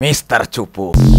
Mister Cupu.